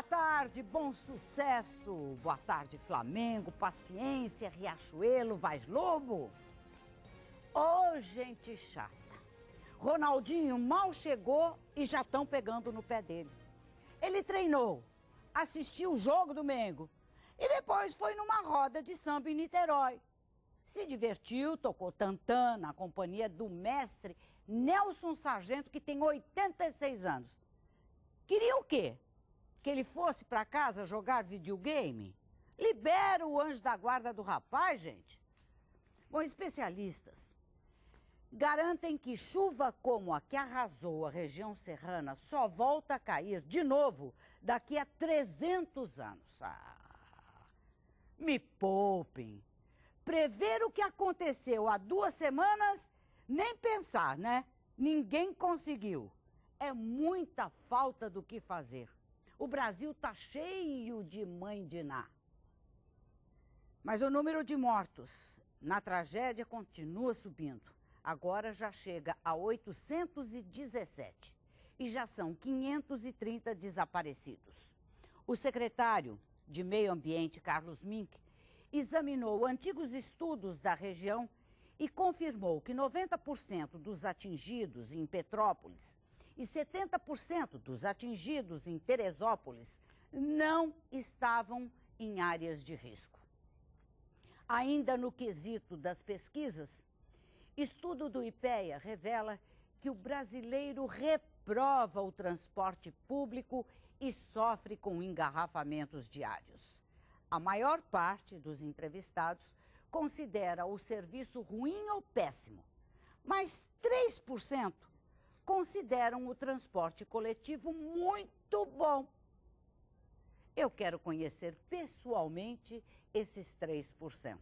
Boa tarde, bom sucesso. Boa tarde, Flamengo, Paciência, Riachuelo, Vaz Lobo. Ô, oh, gente chata. Ronaldinho mal chegou e já estão pegando no pé dele. Ele treinou, assistiu o jogo do Mengo e depois foi numa roda de samba em Niterói. Se divertiu, tocou tantana, na companhia do mestre Nelson Sargento, que tem 86 anos. Queria o quê? que ele fosse para casa jogar videogame? Libera o anjo da guarda do rapaz, gente. Bom, especialistas garantem que chuva como a que arrasou a região serrana só volta a cair de novo daqui a 300 anos. Ah, me poupem. Prever o que aconteceu há duas semanas, nem pensar, né? Ninguém conseguiu. É muita falta do que fazer. O Brasil está cheio de mãe de Ná. Mas o número de mortos na tragédia continua subindo. Agora já chega a 817 e já são 530 desaparecidos. O secretário de Meio Ambiente, Carlos Mink, examinou antigos estudos da região e confirmou que 90% dos atingidos em Petrópolis e 70% dos atingidos em Teresópolis não estavam em áreas de risco. Ainda no quesito das pesquisas, estudo do IPEA revela que o brasileiro reprova o transporte público e sofre com engarrafamentos diários. A maior parte dos entrevistados considera o serviço ruim ou péssimo, mas 3% consideram o transporte coletivo muito bom. Eu quero conhecer pessoalmente esses 3%.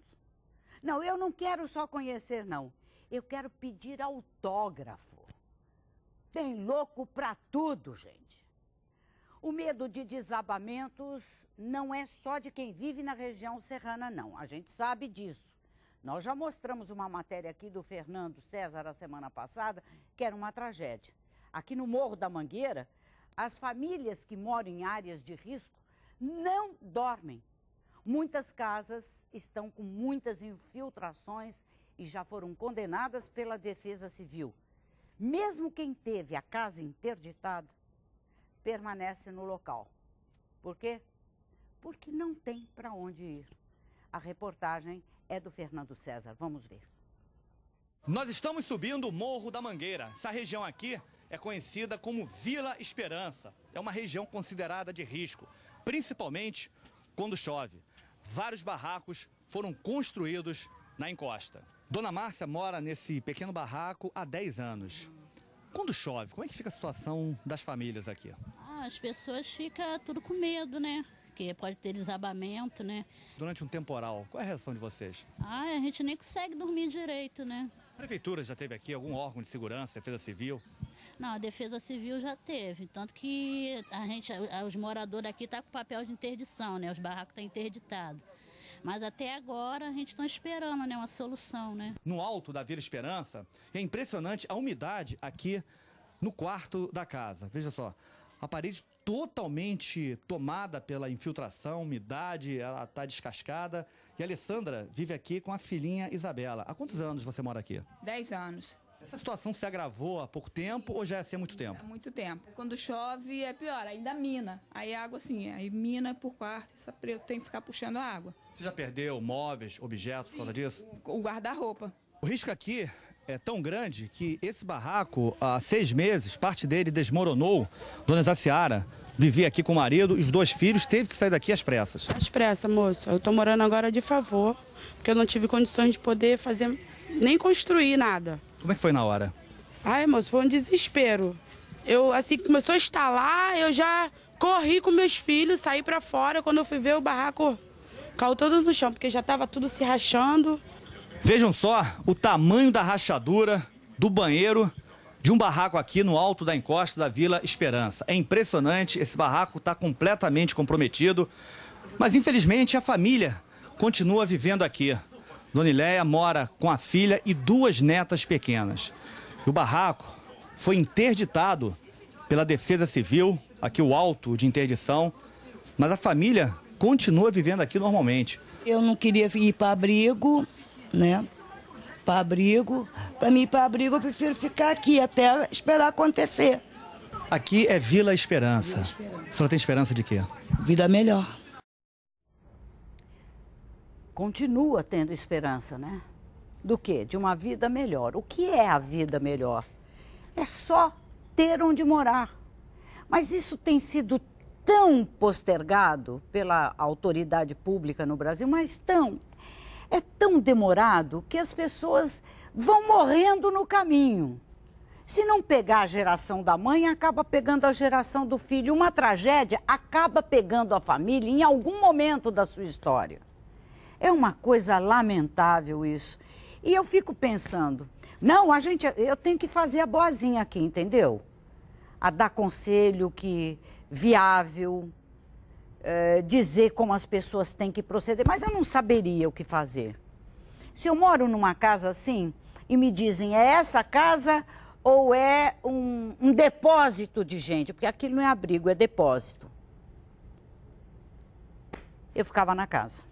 Não, eu não quero só conhecer, não. Eu quero pedir autógrafo. Tem louco para tudo, gente. O medo de desabamentos não é só de quem vive na região serrana, não. A gente sabe disso. Nós já mostramos uma matéria aqui do Fernando César a semana passada, que era uma tragédia. Aqui no Morro da Mangueira, as famílias que moram em áreas de risco não dormem. Muitas casas estão com muitas infiltrações e já foram condenadas pela Defesa Civil. Mesmo quem teve a casa interditada, permanece no local. Por quê? Porque não tem para onde ir. A reportagem é do Fernando César. Vamos ver. Nós estamos subindo o Morro da Mangueira. Essa região aqui é conhecida como Vila Esperança. É uma região considerada de risco, principalmente quando chove. Vários barracos foram construídos na encosta. Dona Márcia mora nesse pequeno barraco há 10 anos. Quando chove, como é que fica a situação das famílias aqui? Ah, as pessoas ficam tudo com medo, né? porque pode ter desabamento, né? Durante um temporal, qual é a reação de vocês? Ah, a gente nem consegue dormir direito, né? A prefeitura já teve aqui algum órgão de segurança, defesa civil? Não, a defesa civil já teve, tanto que a gente, os moradores aqui estão tá com papel de interdição, né? Os barracos estão tá interditados. Mas até agora a gente está esperando né, uma solução. Né? No alto da Vila Esperança, é impressionante a umidade aqui no quarto da casa. Veja só, a parede totalmente tomada pela infiltração, umidade, ela está descascada. E a Alessandra vive aqui com a filhinha Isabela. Há quantos anos você mora aqui? Dez anos. Essa situação se agravou há pouco tempo Sim. ou já é assim há muito tempo? Há muito tempo. Quando chove é pior, ainda mina. Aí água assim, aí mina por quarto, Tem que ficar puxando a água. Você já perdeu móveis, objetos Sim. por causa disso? O guarda-roupa. O risco aqui é tão grande que esse barraco, há seis meses, parte dele desmoronou. Dona Zaciara vivia aqui com o marido, os dois filhos, teve que sair daqui às pressas. Às pressas, moço. Eu estou morando agora de favor, porque eu não tive condições de poder fazer, nem construir nada. Como é que foi na hora? Ai, moço, foi um desespero. Eu, assim, começou a estalar, eu já corri com meus filhos, saí para fora. Quando eu fui ver, o barraco caiu todo no chão, porque já estava tudo se rachando. Vejam só o tamanho da rachadura do banheiro de um barraco aqui no alto da encosta da Vila Esperança. É impressionante, esse barraco está completamente comprometido, mas infelizmente a família continua vivendo aqui. Dona Ileia mora com a filha e duas netas pequenas. E o barraco foi interditado pela Defesa Civil, aqui o alto de interdição, mas a família continua vivendo aqui normalmente. Eu não queria ir para abrigo, né? Para abrigo. Para mim, para abrigo, eu prefiro ficar aqui até esperar acontecer. Aqui é Vila Esperança. Vila Esperança. A senhora tem esperança de quê? Vida melhor. Continua tendo esperança, né? Do quê? De uma vida melhor. O que é a vida melhor? É só ter onde morar. Mas isso tem sido tão postergado pela autoridade pública no Brasil, mas tão é tão demorado que as pessoas vão morrendo no caminho. Se não pegar a geração da mãe, acaba pegando a geração do filho. Uma tragédia acaba pegando a família em algum momento da sua história. É uma coisa lamentável isso. E eu fico pensando, não, a gente, eu tenho que fazer a boazinha aqui, entendeu? A dar conselho que viável, eh, dizer como as pessoas têm que proceder, mas eu não saberia o que fazer. Se eu moro numa casa assim e me dizem é essa casa ou é um, um depósito de gente, porque aquilo não é abrigo, é depósito. Eu ficava na casa.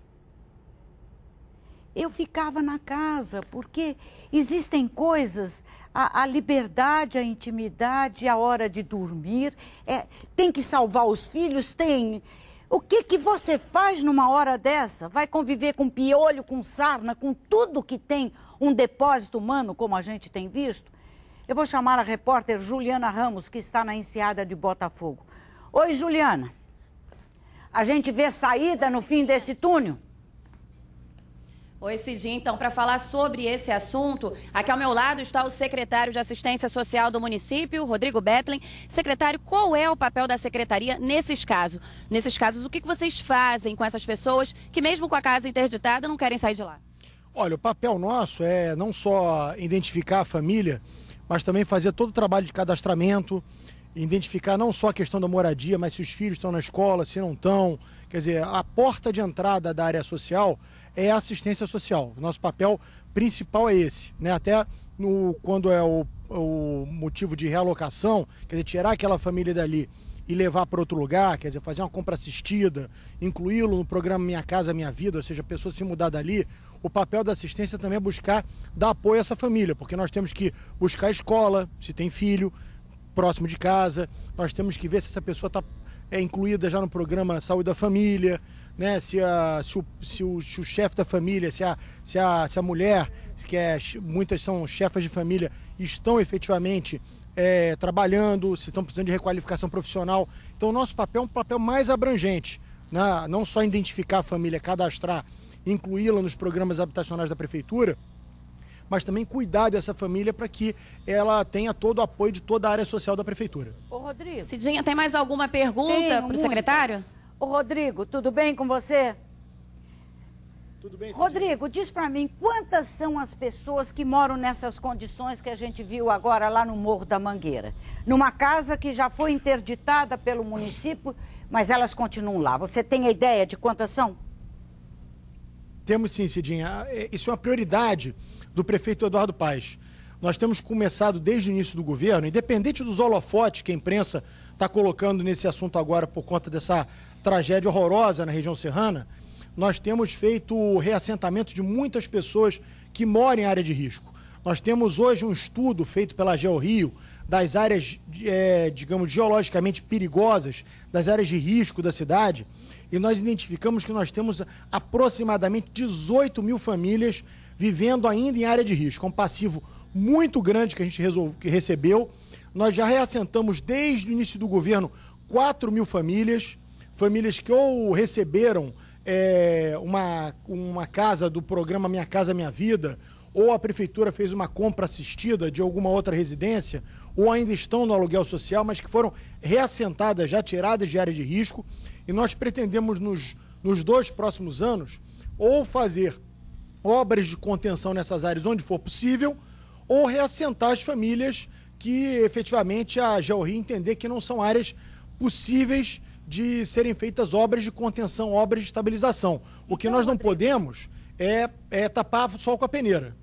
Eu ficava na casa, porque existem coisas, a, a, liberdade, a intimidade, a hora de dormir. É, tem que salvar os filhos? Tem. O que, que você faz numa hora dessa? Vai conviver com piolho, com sarna, com tudo que tem um depósito humano, como a gente tem visto? Eu vou chamar a repórter Juliana Ramos, que está na enseada de Botafogo. Oi, Juliana. A gente vê saída no fim desse túnel? Oi, Cidinho. Então, para falar sobre esse assunto, aqui ao meu lado está o secretário de Assistência Social do município, Rodrigo Betlin. Secretário, qual é o papel da secretaria nesses casos? Nesses casos, o que vocês fazem com essas pessoas que, mesmo com a casa interditada, não querem sair de lá? Olha, o papel nosso é não só identificar a família, mas também fazer todo o trabalho de cadastramento, identificar não só a questão da moradia, mas se os filhos estão na escola, se não estão. Quer dizer, a porta de entrada da área social é a assistência social. Nosso papel principal é esse, né? Até no, quando é o, o motivo de realocação, quer dizer, tirar aquela família dali e levar para outro lugar, quer dizer, fazer uma compra assistida, incluí-lo no programa Minha Casa Minha Vida, ou seja, a pessoa se mudar dali, o papel da assistência também é buscar dar apoio a essa família, porque nós temos que buscar escola, se tem filho, próximo de casa, nós temos que ver se essa pessoa está é, incluída já no programa Saúde da Família, né? se, a, se, o, se, o, se o chefe da família, se a, se a, se a mulher, que é, muitas são chefas de família, estão efetivamente é, trabalhando, se estão precisando de requalificação profissional. Então, o nosso papel é um papel mais abrangente, né? não só identificar a família, cadastrar, incluí-la nos programas habitacionais da prefeitura, mas também cuidar dessa família para que ela tenha todo o apoio de toda a área social da prefeitura. Ô, Rodrigo. Cidinha, tem mais alguma pergunta para o secretário? Ô, Rodrigo, tudo bem com você? Tudo bem, Rodrigo, diz para mim, quantas são as pessoas que moram nessas condições que a gente viu agora lá no Morro da Mangueira? Numa casa que já foi interditada pelo município, mas elas continuam lá. Você tem a ideia de quantas são? Temos sim, Cidinha. Ah, é, isso é uma prioridade do prefeito Eduardo Paes. Nós temos começado desde o início do governo, independente dos holofotes que a imprensa está colocando nesse assunto agora por conta dessa tragédia horrorosa na região serrana, nós temos feito o reassentamento de muitas pessoas que moram em área de risco. Nós temos hoje um estudo feito pela GeoRio, Rio, das áreas, é, digamos, geologicamente perigosas, das áreas de risco da cidade, e nós identificamos que nós temos aproximadamente 18 mil famílias vivendo ainda em área de risco. É um passivo muito grande que a gente resolve, que recebeu. Nós já reassentamos desde o início do governo 4 mil famílias, famílias que ou receberam é, uma, uma casa do programa Minha Casa Minha Vida, ou a prefeitura fez uma compra assistida de alguma outra residência, ou ainda estão no aluguel social, mas que foram reassentadas, já tiradas de área de risco. E nós pretendemos, nos, nos dois próximos anos, ou fazer obras de contenção nessas áreas onde for possível, ou reassentar as famílias que efetivamente a Georri entender que não são áreas possíveis de serem feitas obras de contenção, obras de estabilização. O que nós não podemos é, é tapar sol com a peneira.